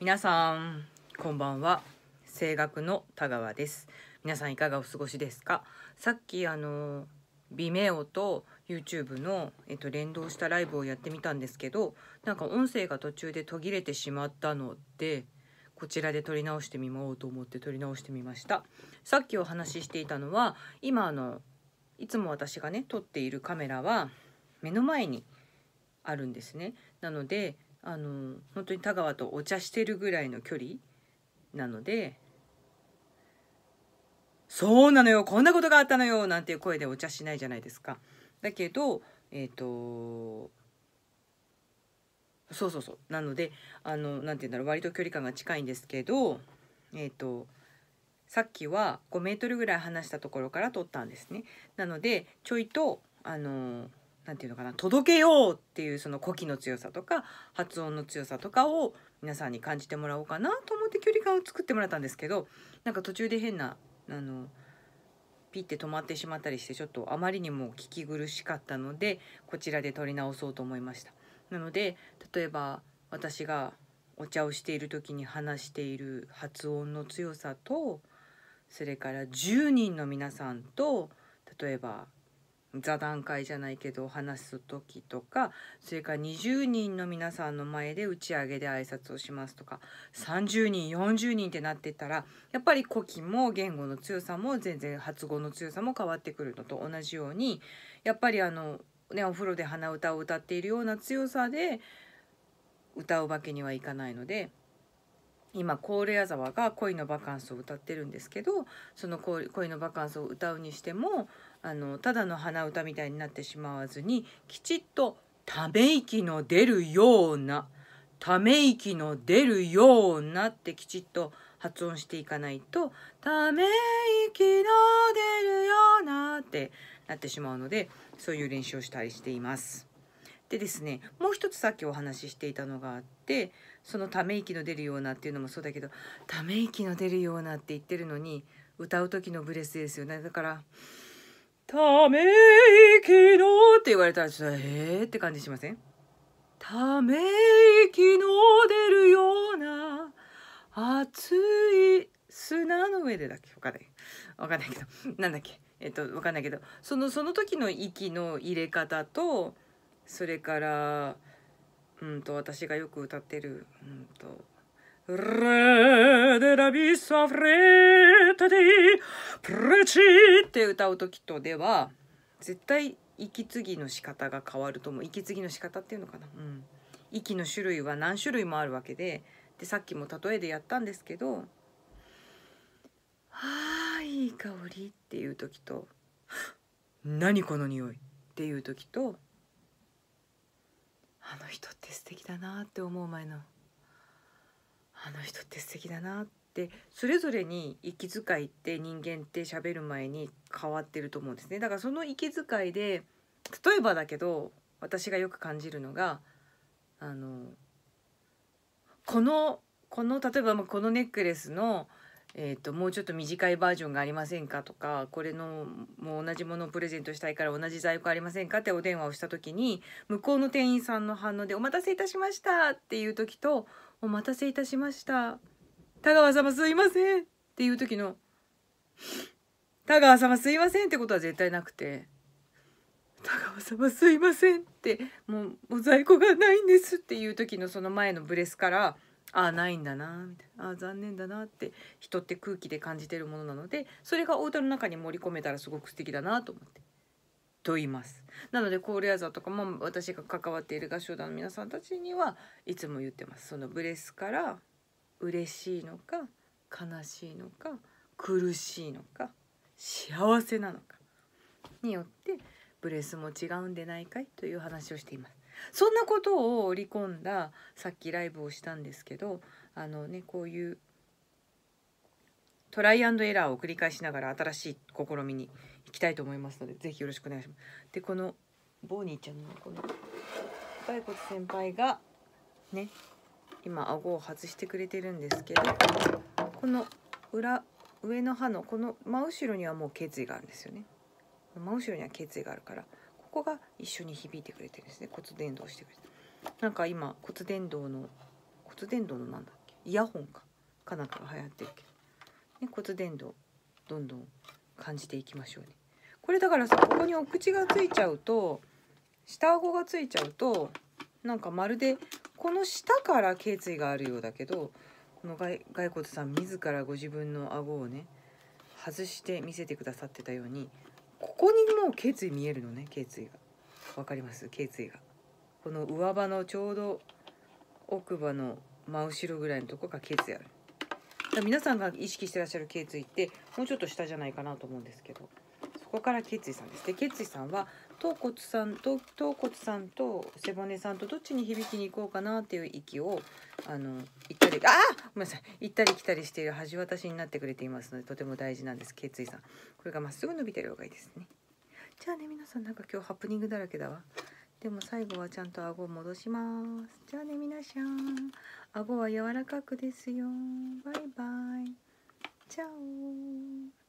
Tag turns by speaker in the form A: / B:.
A: 皆さんこんばんは声楽の田川です皆さんいかがお過ごしですかさっきあの Vimeo と YouTube の、えっと、連動したライブをやってみたんですけどなんか音声が途中で途切れてしまったのでこちらで撮り直してみようと思って撮り直してみましたさっきお話ししていたのは今あのいつも私がね撮っているカメラは目の前にあるんですねなのであの本当に田川とお茶してるぐらいの距離なので「そうなのよこんなことがあったのよ」なんていう声でお茶しないじゃないですか。だけどえっ、ー、とそうそうそうなのであのなて言うんだろう割と距離感が近いんですけどえっ、ー、とさっきは5メートルぐらい離したところから撮ったんですね。なのでちょいとあのなんていうのかな届けようっていうその呼気の強さとか発音の強さとかを皆さんに感じてもらおうかなと思って距離感を作ってもらったんですけどなんか途中で変なあのピッて止まってしまったりしてちょっとあまりにも聞き苦しかったのでこちらで撮り直そうと思いました。なので例えば私がお茶をしている時に話している発音の強さとそれから10人の皆さんと例えば座談会じゃないけどお話す時とかそれから20人の皆さんの前で打ち上げで挨拶をしますとか30人40人ってなってたらやっぱり古希も言語の強さも全然発語の強さも変わってくるのと同じようにやっぱりあの、ね、お風呂で鼻歌を歌っているような強さで歌うわけにはいかないので。今コール矢が「恋のバカンス」を歌ってるんですけどその恋のバカンスを歌うにしてもあのただの鼻歌みたいになってしまわずにきちっとため息の出るようなため息の出るようなってきちっと発音していかないとため息の出るようなってなってしまうのでそういう練習をしたりしています。でですねもう一つさっきお話ししていたのがあってそのため息の出るようなっていうのもそうだけどため息の出るようなって言ってるのに歌う時のブレスですよねだからため息のって言われたらちょっとえーって感じしませんため息の出るような熱い砂の上でだっけわかんない。わかんないけど。なんだっけえっと、わかんないけど、その、その時の息の入れ方と、それから、うんと、私がよく歌ってる、うんと、Re de la フ i e s a f r t preci って歌う時とでは絶対息継ぎの仕方が変わると思う息継ぎの仕方っていうのかな、うん、息の種類は何種類もあるわけででさっきも例えでやったんですけど「あいい香り」っていう時と「何この匂い」っていう時と「あの人って素敵だな」って思う前の「あの人って素敵だなってそれぞれに息遣いって人間ってしゃべる前に変わってると思うんですねだからその息遣いで例えばだけど私がよく感じるのがあのこのこの例えばこのネックレスの「えーと、もうちょっと短いバージョンがありませんかとかこれのもう同じものをプレゼントしたいから同じ在庫ありませんかってお電話をした時に向こうの店員さんの反応で「お待たせいたしました」っていう時と「お待たせいたしました」「田川様すいません」っていう時の「田川様すいません」ってことは絶対なくて「田川様すいません」ってもう在庫がないんですっていう時のその前のブレスからああないんだなみたいなああ残念だなって人って空気で感じてるものなのでそれがお歌の中に盛り込めたらすごく素敵だなと思って。と言いますなのでコールヤザとかも私が関わっている合唱団の皆さんたちにはいつも言ってますそのブレスから嬉しいのか悲しいのか苦しいのか幸せなのかによってブレスも違うんでないかいという話をしていますそんなことを織り込んださっきライブをしたんですけどあのねこういうトライアンドエラーを繰り返しながら新しい試みに行きたいと思いますのでぜひよろしくお願いします。でこのボーニーちゃんのこの骸骨先輩がね今顎を外してくれてるんですけどこの裏上の歯のこの真後ろにはもう決椎があるんですよね。真後ろには頸椎があるからここが一緒に響いてくれてるんですね骨伝導してくれてなんか今骨伝導の骨伝導のなんだっけイヤホンかかなんかが流行ってるけど、ね、骨伝導どんどん感じていきましょうねこれだからさここにお口がついちゃうと下顎がついちゃうとなんかまるでこの下から頸椎があるようだけどこの骸骨さん自らご自分の顎をね外して見せてくださってたようにここにもう頸椎見えるのね頸椎が分かります頸椎がこの上場のちょうど奥歯の真後ろぐらいのとこが頸椎ある皆さんが意識してらっしゃる頸椎ってもうちょっと下じゃないかなと思うんですけどこから決意さんですで決意さんは頭骨さんと頭骨さんと背骨さんとどっちに響きに行こうかなっていう息をあの行ったりあごめんなさい行ったり来たりしている橋渡しになってくれていますのでとても大事なんです決意さんこれがまっすぐ伸びてる方がいいですねじゃあね皆さんなんか今日ハプニングだらけだわでも最後はちゃんと顎を戻しますじゃあね皆さん顎は柔らかくですよバイバイチャオ